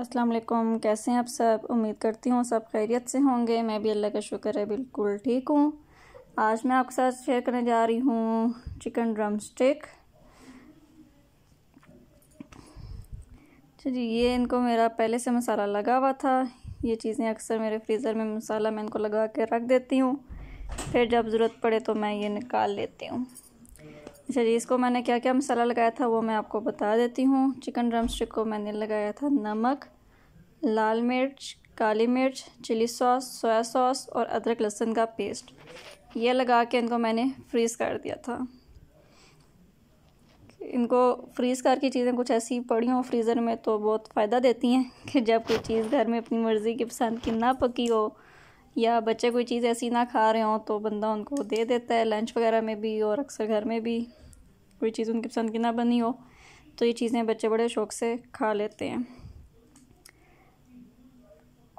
अस्सलाम वालेकुम कैसे हैं आप सब उम्मीद करती हूँ सब खैरियत से होंगे मैं भी अल्लाह का शुक्र है बिल्कुल ठीक हूँ आज मैं आपके साथ शेयर करने जा रही हूँ चिकन ड्रम स्टिक जी ये इनको मेरा पहले से मसाला लगा हुआ था ये चीज़ें अक्सर मेरे फ्रीज़र में मसाला मैं इनको लगा के रख देती हूँ फिर जब ज़रूरत पड़े तो मैं ये निकाल लेती हूँ अच्छा जी इसको मैंने क्या क्या मसाला लगाया था वो मैं आपको बता देती हूँ चिकन ड्रम स्टिक को मैंने लगाया था नमक लाल मिर्च काली मिर्च चिली सॉस सोया सॉस और अदरक लहसुन का पेस्ट ये लगा के इनको मैंने फ्रीज़ कर दिया था इनको फ्रीज़ करके चीज़ें कुछ ऐसी पड़ी हों फ्रीज़र में तो बहुत फ़ायदा देती हैं कि जब कोई चीज़ घर में अपनी मर्ज़ी की पसंद की ना पकी हो या बच्चे कोई चीज़ ऐसी ना खा रहे हों तो बंदा उनको दे देता है लंच वगैरह में भी और अक्सर घर में भी कोई चीज़ उनकी पसंद की ना बनी हो तो ये चीज़ें बच्चे बड़े शौक से खा लेते हैं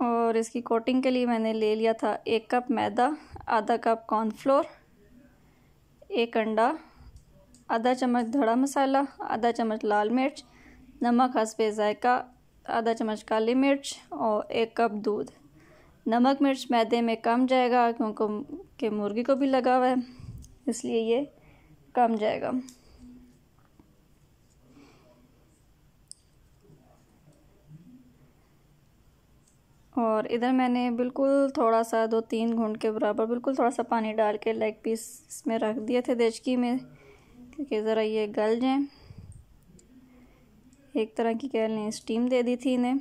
और इसकी कोटिंग के लिए मैंने ले लिया था एक कप मैदा आधा कप कॉर्नफ्लोर एक अंडा आधा चम्मच धड़ा मसाला आधा चम्मच लाल मिर्च नमक हसबे जायका आधा चम्मच काली मिर्च और एक कप दूध नमक मिर्च मैदे में कम जाएगा क्योंकि के मुर्गी को भी लगा हुआ है इसलिए ये कम जाएगा और इधर मैंने बिल्कुल थोड़ा सा दो तीन घूंट के बराबर बिल्कुल थोड़ा सा पानी डाल के लेग पीस इसमें रख दिए थे देचकी में क्योंकि ज़रा ये गल जाएं एक तरह की कह लें स्टीम दे दी थी इन्हें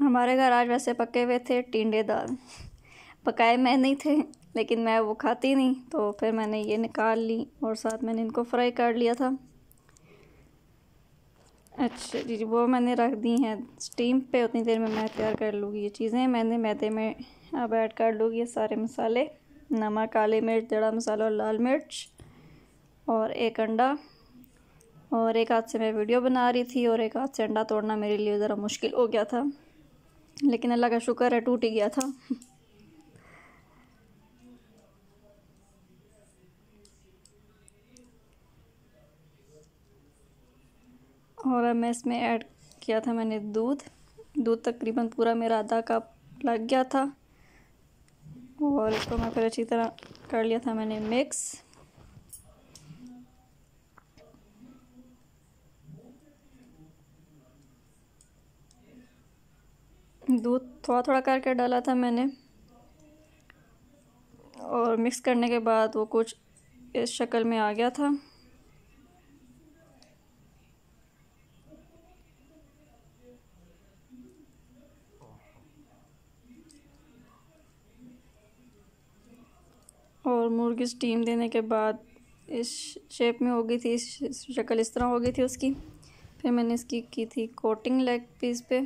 हमारे घर आज वैसे पके हुए थे टींडे दाल पकाए मैं नहीं थे लेकिन मैं वो खाती नहीं तो फिर मैंने ये निकाल ली और साथ मैंने इनको फ्राई कर लिया था अच्छा जी वो मैंने रख दी हैं स्टीम पे उतनी देर में मैं तैयार कर लूँगी ये चीज़ें मैंने मैदे में अब ऐड कर लूँगी ये सारे मसाले नमक काली मिर्च जड़ा मसाला और लाल मिर्च और एक अंडा और एक हाथ से मैं वीडियो बना रही थी और एक हाथ से अंडा तोड़ना मेरे लिए ज़रा मुश्किल हो गया था लेकिन अल्लाह का शुक्र है टूट ही गया था और अब मैं इसमें ऐड किया था मैंने दूध दूध तकरीबन पूरा मेरा आधा कप लग गया था और इसको मैं फिर अच्छी तरह कर लिया था मैंने मिक्स दूध थोड़ा थोड़ा करके डाला था मैंने और मिक्स करने के बाद वो कुछ इस शक्ल में आ गया था और मुर्गी स्टीम देने के बाद इस शेप में हो गई थी इस शक्ल इस तरह हो गई थी उसकी फिर मैंने इसकी की थी कोटिंग लेग पीस पे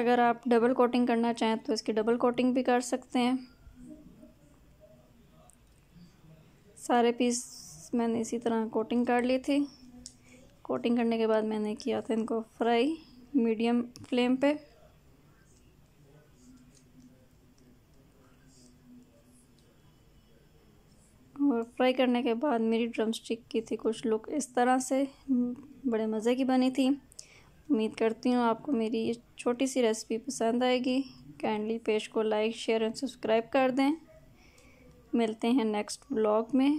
अगर आप डबल कोटिंग करना चाहें तो इसकी डबल कोटिंग भी कर सकते हैं सारे पीस मैंने इसी तरह कोटिंग कर ली थी कोटिंग करने के बाद मैंने किया था इनको फ्राई मीडियम फ्लेम पे और फ्राई करने के बाद मेरी ड्रम स्टिक की थी कुछ लुक इस तरह से बड़े मज़े की बनी थी उम्मीद करती हूँ आपको मेरी ये छोटी सी रेसिपी पसंद आएगी काइंडली पेज को लाइक शेयर एंड सब्सक्राइब कर दें मिलते हैं नेक्स्ट ब्लॉग में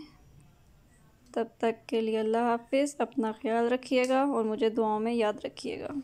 तब तक के लिए अल्लाह हाफिज़ अपना ख्याल रखिएगा और मुझे दुआओं में याद रखिएगा